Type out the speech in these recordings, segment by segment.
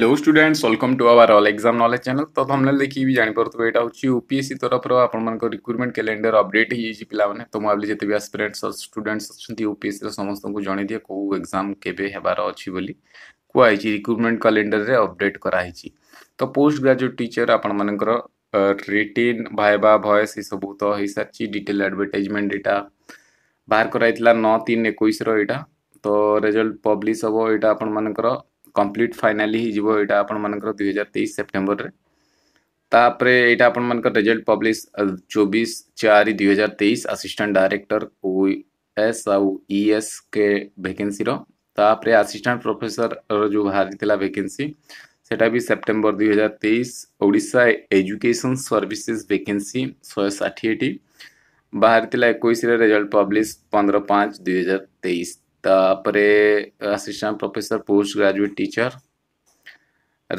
hello students welcome to our all exam knowledge channel तो तुमने तो देखिए भी जापे यहाँ हूँ यूपीएससी तरफ आप रिक्रुटमेंट कैलेंडर अपडेट हो पाने तो मुझे जितने भी आस्पिरेट्स स्टूडेंट्स अच्छा यूपीएससी समस्त को जन दिए कौ एग्जाम केवे हेबार अच्छी बोली कहुई रिक्रुटमेंट कैलेंडर रे अपडेट कराई तो पोस्ट ग्राजुएट टीचर आपर रिटेन भाइबा ये सब तो हो सारी डिटेल आडभटाइजमेंट यहाँ बाहर कराई नौ तीन एक यहाँ तो रेजल्ट पब्लीश हम यहाँ आपर कम्प्लीट फाइनाली ही जीवो एटा आपन मानकर 2023 सेप्टेंबर रे तापरे एटा आपन मानकर result publish 24 4 assistant director O S आउ ई एस के वैकेंसी रो प्रोफेसर जो भारतीला वैकेंसी सेटा भी September 2023 Odisha education services vacancy 160 बाहर तिला 21 रे रिजल्ट पब्लिश 15 5 2023 तापरे assistant professor post graduate teacher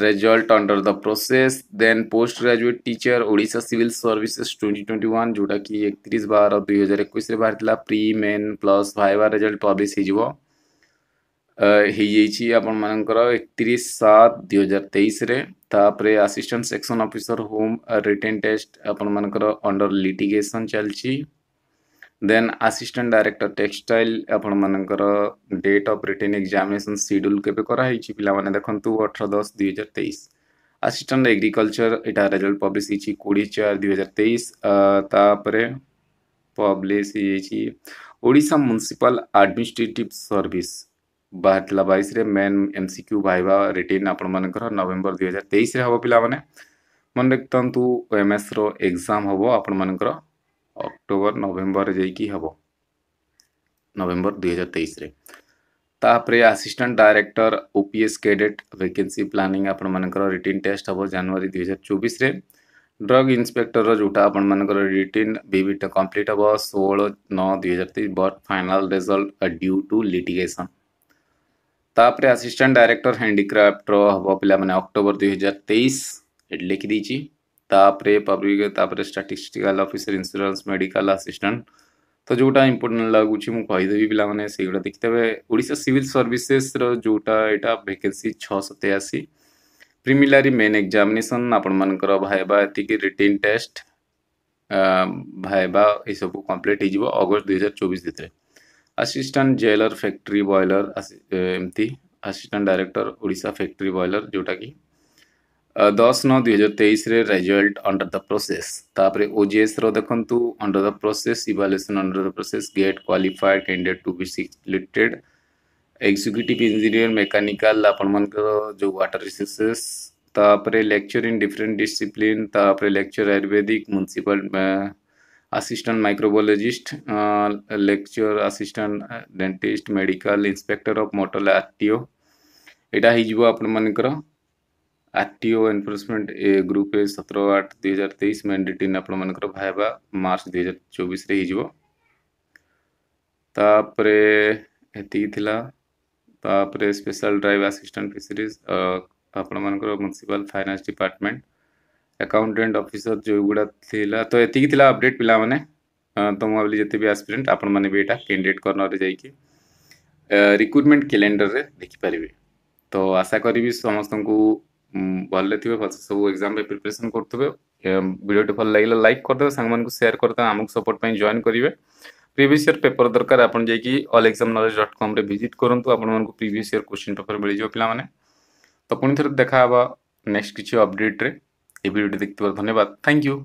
result under the process then post graduate teacher Odisha civil services twenty twenty one जोटा कि एक बार दुई हजार एक बाहर था pre main plus five R result publish हो Uh, आपण एक सात दुई हजार तेईस तापर section officer home written test आपर अंडर लिटिगेशन चलती देन आसीस्टांट डायरेक्टर टेक्सटाइल आपण मानकर date of written examination schedule के कराई पाने देखु अठर दस दुई हजार तेईस आसीस्टांट एग्रिकलचर यहाँ रेजल्ट पब्लीश हो चार दुई हजार तेईस पब्लीश होशा म्यूनिशिपाल आडमिनिस्ट्रेटिव सर्विस बाहर बैस मेन एम सिक्यू भाई रिटर्न आपण नवेम्बर दुई हजार तेईस हम पे मन रखता एम एस रो एग्जाम हम आपर अक्टोबर नवेम्बर जाकि हम नवेम्बर दुईार तेईस आसीस्टाट डायरेक्टर ओपीएस कैडेट वेके प्लानिंग आपण रिटिन टेस्ट हम जानुरी दुईार चौबीस ड्रग इन्स्पेक्टर जोटा आपण रिटिन भिविट कम्प्लीट हे षोल नौ दुईार तेईस but final result due to litigation तापर आसीस्टाट डायरेक्टर हैंडिक्राफ्टर हम पे अक्टोबर हजार तेईस लिखिदी तापरे पब्लिक तापरे statistical officer insurance medical assistant तो जोटा इम्पोर्टां लगुच मुझदेवी पे से देखते ओडा सिविल सर्विसेस जोटा यहाँ छः सौ तेयाशी प्रिमिलारी मेन एक्जामिनेसन आपणकर भाइबा ये रिटेन टेस्ट भाइबा सब कम्प्लीट हो अगस्ट दुई हजार चौबीस भितर आसीस्टाट जेलर फैक्ट्री बयलर एमती आसीस्टाट डायरेक्टर ओडा फैक्ट्री बयलर जोटा कि ଦଶ ନଅ ଦୁଇହଜାର ତେଇଶରେ ରେଜଲ୍ଟ ଅଣ୍ଡର ଦ ପ୍ରୋସେସ୍ ତାପରେ ଓଜିଏସ୍ର ଦେଖନ୍ତୁ under the process evaluation under the process get qualified candidate to be selected executive engineer mechanical ଆପଣମାନଙ୍କର ଯେଉଁ ୱାଟର ରିସୋର୍ସେସ୍ ତାପରେ ଲେକ୍ଚର ଇନ୍ ଡିଫରେଣ୍ଟ ଡିସିପ୍ଲିନ୍ ତାପରେ lecturer ayurvedic municipal assistant microbiologist lecturer assistant dentist medical inspector of motor R T O ଏଇଟା ହେଇଯିବ ଆପଣମାନଙ୍କର RTO enforcement A group A सतर आठ दुई हजार तेईस मैंडेटिन आपण मार्च दुई हजार चौबीस तापरे थिला तापरे स्पेशल ड्राइव आसीस्टाट फिशरीज आपण मानक municipal finance department accountant officer जो गुड़ा थिला तो एति थिला अपडेट पिला माने तो मुझे जिते भी आसपिरेन्ट आपण मैंने भी यहाँ कैंडिडेट कर्नर जा रिक्रुटमेंट कैलेंडर देखिपारे तो आशा करी समस्त को ভাল লেতিবে ফাস সব एग्जाम पे प्रिपरेशन करतेबे वीडियोटे ভাল লাগিলা লাইক করদে সাঙ্গমানକୁ শেয়ার করতা হামক সাপোর্ট পাই জয়েন করিবে প্রিভিয়াস ইয়ার পেপার দরকার আপন যাইকি all exam knowledge dot com রে ভিজিট করুন তো আপনমানକୁ প্রিভিয়াস ইয়ার কোশ্চেন পেপার مليजो pila মানে তো পুনিতর দেখাবা নেক্সট কিচি আপডেট রে এই ভিডিওটি দেখতি পর ধন্যবাদ থ্যাংক ইউ